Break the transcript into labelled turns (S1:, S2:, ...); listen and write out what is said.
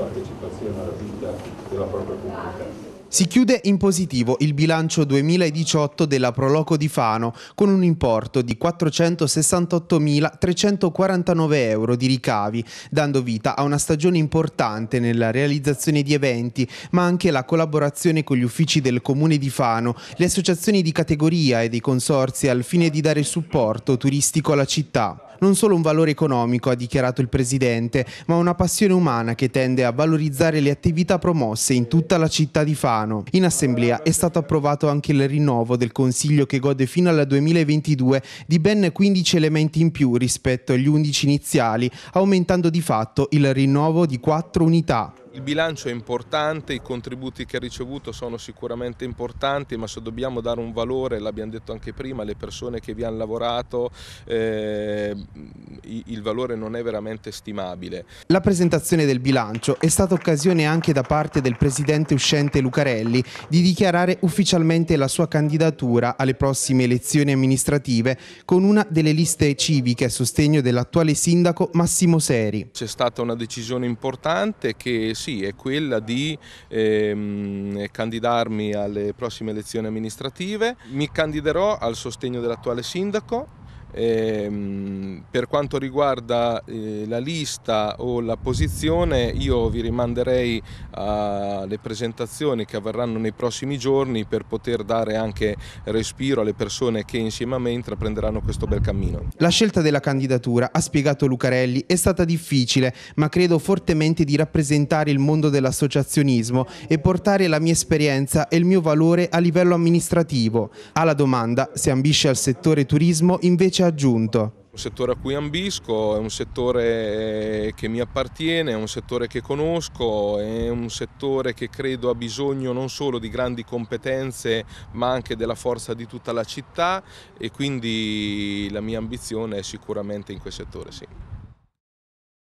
S1: partecipazione alla vita della propria comunità.
S2: Si chiude in positivo il bilancio 2018 della Proloco di Fano con un importo di 468.349 euro di ricavi, dando vita a una stagione importante nella realizzazione di eventi, ma anche la collaborazione con gli uffici del Comune di Fano, le associazioni di categoria e dei consorzi al fine di dare supporto turistico alla città non solo un valore economico, ha dichiarato il Presidente, ma una passione umana che tende a a valorizzare le attività promosse in tutta la città di Fano. In assemblea è stato approvato anche il rinnovo del Consiglio che gode fino al 2022 di ben 15 elementi in più rispetto agli 11 iniziali, aumentando di fatto il rinnovo di 4 unità.
S1: Il bilancio è importante, i contributi che ha ricevuto sono sicuramente importanti, ma se dobbiamo dare un valore, l'abbiamo detto anche prima, alle persone che vi hanno lavorato, eh, il valore non è veramente stimabile.
S2: La presentazione del bilancio è stata occasione anche da parte del presidente uscente Lucarelli di dichiarare ufficialmente la sua candidatura alle prossime elezioni amministrative con una delle liste civiche a sostegno dell'attuale sindaco Massimo Seri.
S1: C'è stata una decisione importante che si sì è quella di ehm, candidarmi alle prossime elezioni amministrative, mi candiderò al sostegno dell'attuale sindaco eh, per quanto riguarda eh, la lista o la posizione io vi rimanderei alle presentazioni che avverranno nei prossimi giorni per poter dare anche respiro alle persone che insieme a me intraprenderanno questo bel cammino.
S2: La scelta della candidatura, ha spiegato Lucarelli, è stata difficile ma credo fortemente di rappresentare il mondo dell'associazionismo e portare la mia esperienza e il mio valore a livello amministrativo. Alla domanda se ambisce al settore turismo invece valore aggiunto.
S1: Un settore a cui ambisco è un settore eh, che mi appartiene, è un settore che conosco, è un settore che credo ha bisogno non solo di grandi competenze ma anche della forza di tutta la città e quindi la mia ambizione è sicuramente in quel settore, sì.